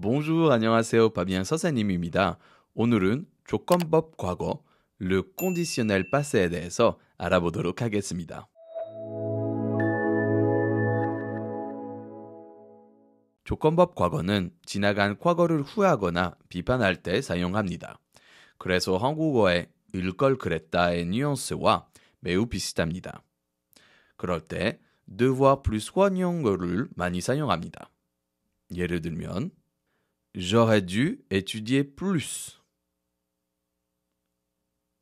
Bonjour, 안녕하세요. 바비앙 선생님입니다. 오늘은 조건법 과거, le conditionnel pasé에 대해서 알아보도록 하겠습니다. 조건법 과거는 지나간 과거를 후회하거나 비판할 때 사용합니다. 그래서 한국어의 일걸 그랬다의 뉘앙스와 매우 비슷합니다. 그럴 때 devoir plus soigner 거를 많이 사용합니다. 예를 들면 J'aurais dû étudier plus.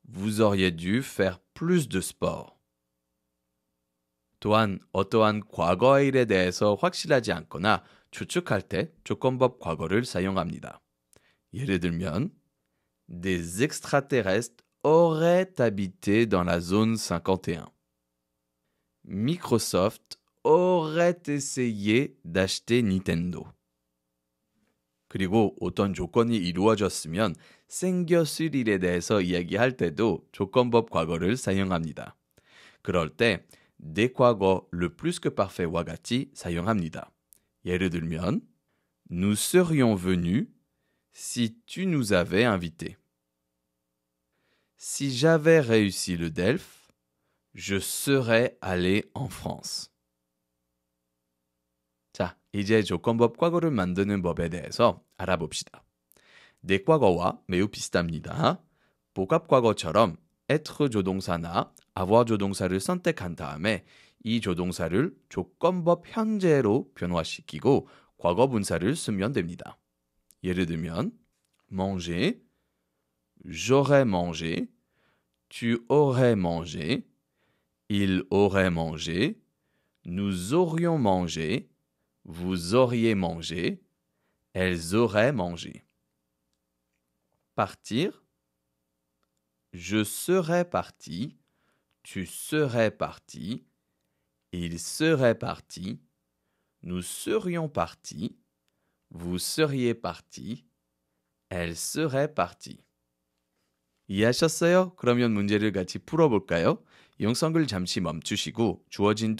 Vous auriez dû faire plus de sport. 또한 어떠한 과거의 일에 대해서 확실하지 않거나 추측할 때 조건법 과거를 사용합니다. 예를 들면 des extraterrestres auraient habité dans la zone 51. Microsoft aurait essayé d'acheter Nintendo. 그리고 어떤 조건이 이루어졌으면 일에 대해서 이야기할 때도 조건법 과거를 사용합니다. 그럴 때 내 과거 le plus que parfait와 같이 사용합니다. 예를 들면 Nous serions venus si tu nous avais invité. Si j'avais réussi le DELF, je serais allé en France. 자, 이제 조건법 과거를 만드는 법에 대해서 알아봅시다. 내 네 과거와 매우 비슷합니다. 복합 과거처럼 être 조동사나 avoir 조동사를 선택한 다음에 이 조동사를 조건법 현재로 변화시키고 과거 분사를 쓰면 됩니다. 예를 들면 manger, j'aurais mangé, tu aurais mangé, il aurait mangé, nous aurions mangé, vous auriez mangé, elles auraient mangé. Partir, je serais parti, tu serais parti, il serait parti, nous serions partis, vous seriez parti, elle serait partie. 이해하셨어요? 그러면 문제를 같이 풀어볼까요? 잠시 멈추시고 주어진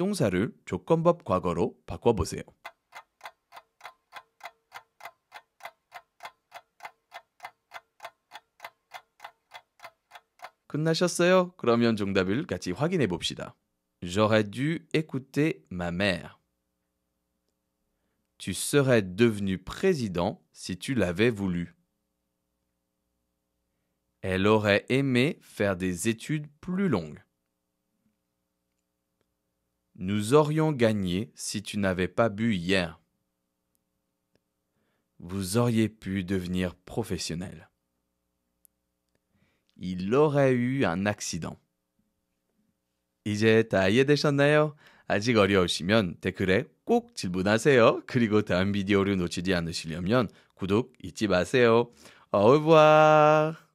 J'aurais dû écouter ma mère. Tu serais devenu président si tu l'avais voulu. Elle aurait aimé faire des études plus longues. Nous aurions gagné si tu n'avais pas bu hier. Vous auriez pu devenir professionnel. il aurait eu un accident. 이제 다 이해되셨나요? 아직 어려우시면 댓글에 꼭 질문하세요. 그리고 다음 비디오를 놓치지 않으시려면 구독 잊지 마세요. 어 u r e